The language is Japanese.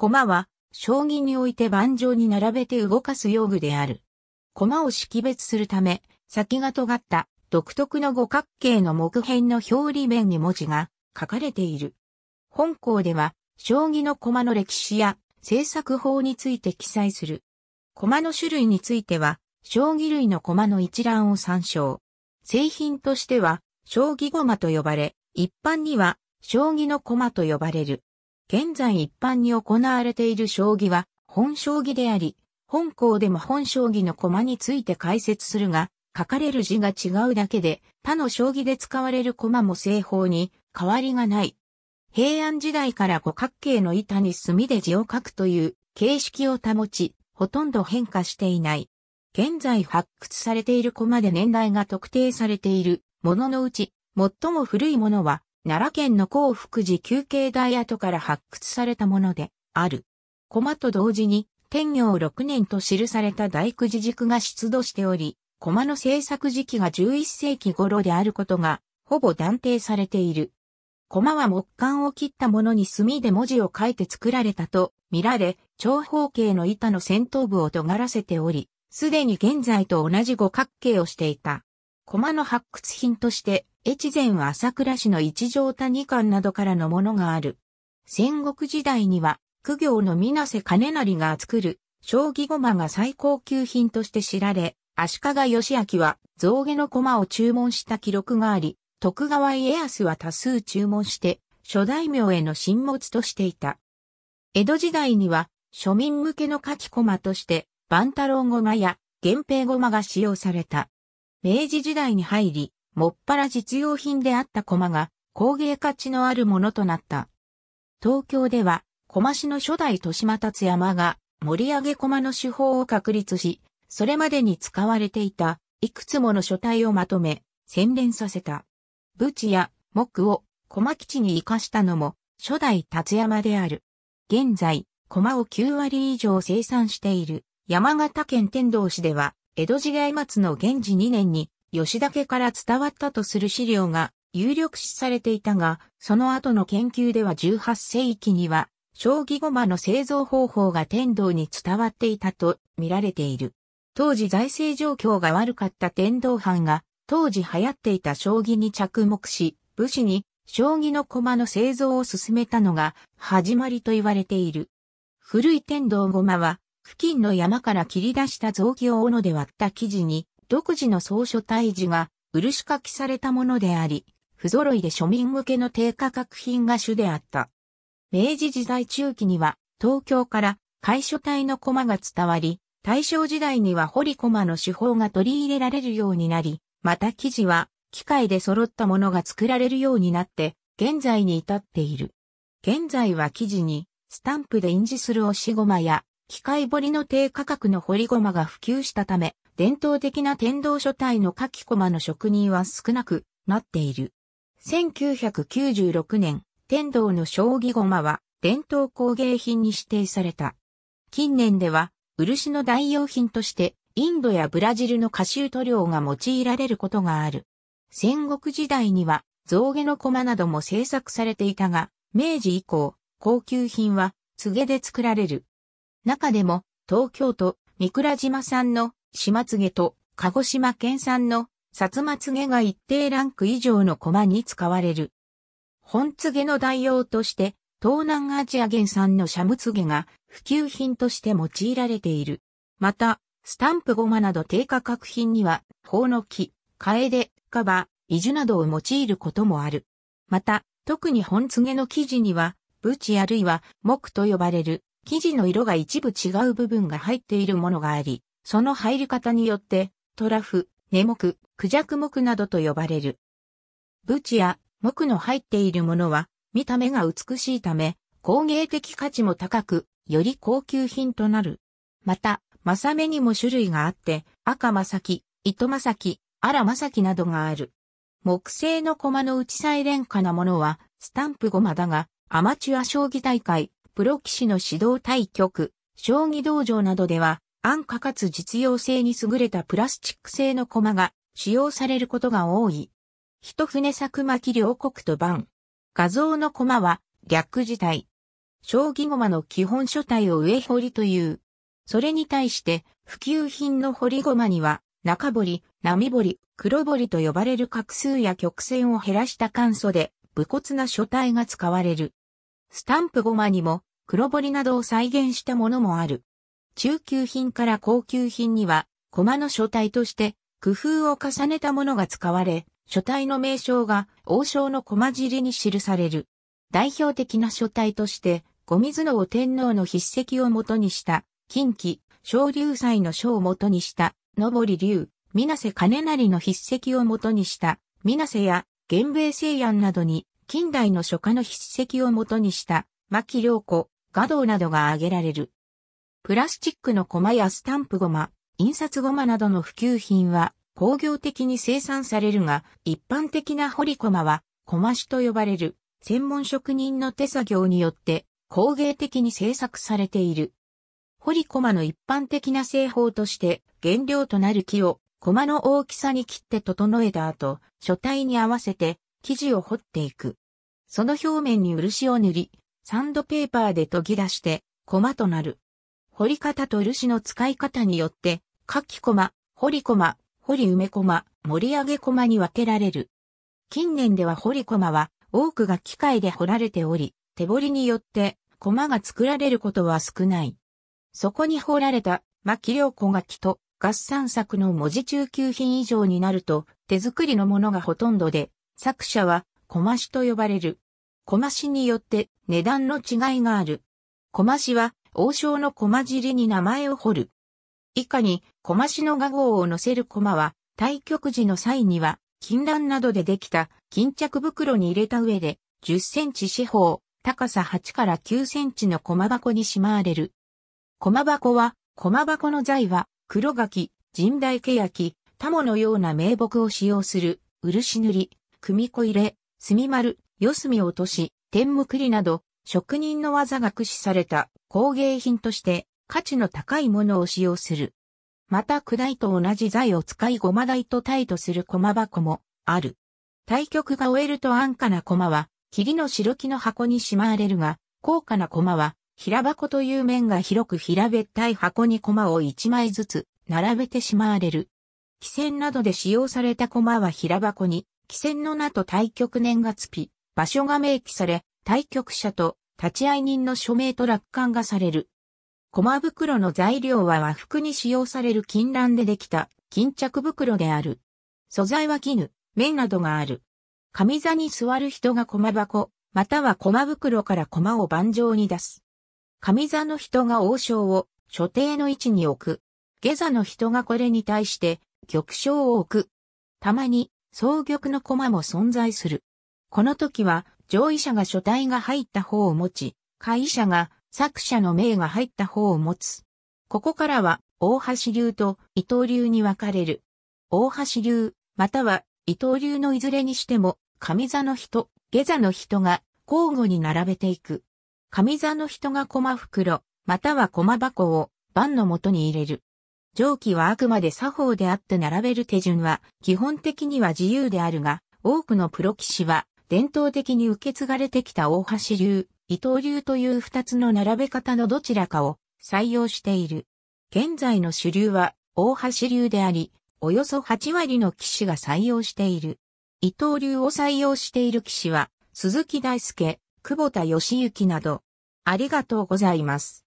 駒は、将棋において盤上に並べて動かす用具である。駒を識別するため、先が尖った独特の五角形の木片の表裏面に文字が書かれている。本校では、将棋の駒の歴史や制作法について記載する。駒の種類については、将棋類の駒の一覧を参照。製品としては、将棋駒と呼ばれ、一般には、将棋の駒と呼ばれる。現在一般に行われている将棋は本将棋であり、本校でも本将棋の駒について解説するが、書かれる字が違うだけで、他の将棋で使われる駒も正方に変わりがない。平安時代から五角形の板に墨で字を書くという形式を保ち、ほとんど変化していない。現在発掘されている駒で年代が特定されているもののうち、最も古いものは奈良県の幸福寺休憩大跡から発掘されたものである。駒と同時に、天行6年と記された大工寺軸が出土しており、駒の製作時期が11世紀頃であることが、ほぼ断定されている。駒は木管を切ったものに墨で文字を書いて作られたと見られ、長方形の板の先頭部を尖らせており、すでに現在と同じ五角形をしていた。駒の発掘品として越前朝倉市の一条谷館などからのものがある。戦国時代には、苦行の水瀬金成が作る、将棋駒が最高級品として知られ、足利義明は象牙の駒を注文した記録があり、徳川家康は多数注文して、諸大名への新物としていた。江戸時代には、庶民向けの書き駒として、万太郎駒や源平駒が使用された。明治時代に入り、もっぱら実用品であった駒が工芸価値のあるものとなった。東京では、駒市の初代豊島達山が盛り上げ駒の手法を確立し、それまでに使われていたいくつもの書体をまとめ、洗練させた。ブチや木を駒吉に活かしたのも初代達山である。現在、駒を9割以上生産している山形県天童市では、江戸時代末の現治2年に吉田家から伝わったとする資料が有力視されていたが、その後の研究では18世紀には、将棋駒の製造方法が天道に伝わっていたと見られている。当時財政状況が悪かった天道藩が、当時流行っていた将棋に着目し、武士に将棋の駒の製造を進めたのが始まりと言われている。古い天道駒は、付近の山から切り出した雑木を斧で割った生地に、独自の草書体字が漆書きされたものであり、不揃いで庶民向けの低価格品が主であった。明治時代中期には東京から楷書体の駒が伝わり、大正時代には堀駒の手法が取り入れられるようになり、また生地は機械で揃ったものが作られるようになって、現在に至っている。現在は生地にスタンプで印字する押し駒や機械彫りの低価格の彫り駒が普及したため、伝統的な天道書体の書き駒の職人は少なくなっている。1996年、天道の将棋駒は伝統工芸品に指定された。近年では、漆の代用品として、インドやブラジルの歌集塗料が用いられることがある。戦国時代には、象牙の駒なども製作されていたが、明治以降、高級品は、告げで作られる。中でも、東京都、三倉島産の島津毛と鹿児島県産の薩松毛が一定ランク以上の駒に使われる。本津毛の代用として、東南アジア原産のシャムツゲが普及品として用いられている。また、スタンプゴマなど低価格品には、ホウノキ、カエデ、カバ、イジュなどを用いることもある。また、特に本ツゲの生地には、ブチあるいは木と呼ばれる生地の色が一部違う部分が入っているものがあり、その入り方によって、トラフ、根木、クジャク木などと呼ばれる。ブチや木の入っているものは、見た目が美しいため、工芸的価値も高く、より高級品となる。また、マサメにも種類があって、赤マサキ、糸マサキ、荒ラマサキなどがある。木製の駒の内さえ廉価なものは、スタンプ駒だが、アマチュア将棋大会、プロ棋士の指導対局、将棋道場などでは、安価かつ実用性に優れたプラスチック製のコマが使用されることが多い。一船作巻両国と版。画像のコマは略字体。将棋駒の基本書体を上彫りという。それに対して普及品の彫り駒には中彫り、波彫り、黒彫りと呼ばれる画数や曲線を減らした簡素で、武骨な書体が使われる。スタンプゴマにも黒彫りなどを再現したものもある。中級品から高級品には、駒の書体として工夫を重ねたものが使われ、書体の名称が王将の駒尻に記される。代表的な書体として、ズノの天皇の筆跡をもとにした、近畿、小竜祭の書をもとにした、のぼり竜、水瀬金成の筆跡をもとにした、水瀬や、源米衛西安などに、近代の書家の筆跡をもとにした、牧良子、画道などが挙げられる。プラスチックのコマやスタンプゴマ、印刷ゴマなどの普及品は工業的に生産されるが、一般的な彫りコマは、コマシと呼ばれる専門職人の手作業によって工芸的に製作されている。彫りコマの一般的な製法として、原料となる木をコマの大きさに切って整えた後、書体に合わせて生地を彫っていく。その表面に漆を塗り、サンドペーパーで研ぎ出して、コマとなる。彫り方と漆の使い方によって、書き駒、掘り駒、掘り埋め駒、盛り上げ駒に分けられる。近年では掘り駒は多くが機械で彫られており、手彫りによって駒が作られることは少ない。そこに彫られた巻良子書きと合算作の文字中級品以上になると手作りのものがほとんどで、作者は駒師と呼ばれる。駒師によって値段の違いがある。駒師は王将の駒尻に名前を彫る。以下に、駒師の画号を載せる駒は、対局時の際には、金断などでできた巾着袋に入れた上で、10センチ四方、高さ8から9センチの駒箱にしまわれる。駒箱は、駒箱の材は、黒柿、神代ケヤキ、タモのような名木を使用する、漆塗り、組子入れ、墨丸、四隅落とし、天むくりなど、職人の技が駆使された工芸品として価値の高いものを使用する。また砕いと同じ材を使いごま台と対とする駒箱もある。対局が終えると安価な駒は霧の白木の箱にしまわれるが、高価な駒は平箱という面が広く平べったい箱に駒を一枚ずつ並べてしまわれる。汽船などで使用された駒は平箱に、汽船の名と対局年月日、場所が明記され、対局者と立会人の署名と楽観がされる。駒袋の材料は和服に使用される金蘭でできた巾着袋である。素材は絹、綿などがある。上座に座る人が駒箱、または駒袋から駒を盤上に出す。上座の人が王将を所定の位置に置く。下座の人がこれに対して玉将を置く。たまに、双玉の駒も存在する。この時は、上位者が書体が入った方を持ち、下位者が作者の名が入った方を持つ。ここからは、大橋流と伊藤流に分かれる。大橋流、または伊藤流のいずれにしても、上座の人、下座の人が交互に並べていく。上座の人が駒袋、または駒箱を盤の元に入れる。上記はあくまで作法であって並べる手順は基本的には自由であるが、多くのプロ棋士は伝統的に受け継がれてきた大橋流、伊藤流という二つの並べ方のどちらかを採用している。現在の主流は大橋流であり、およそ8割の騎士が採用している。伊藤流を採用している騎士は、鈴木大介、久保田義行など、ありがとうございます。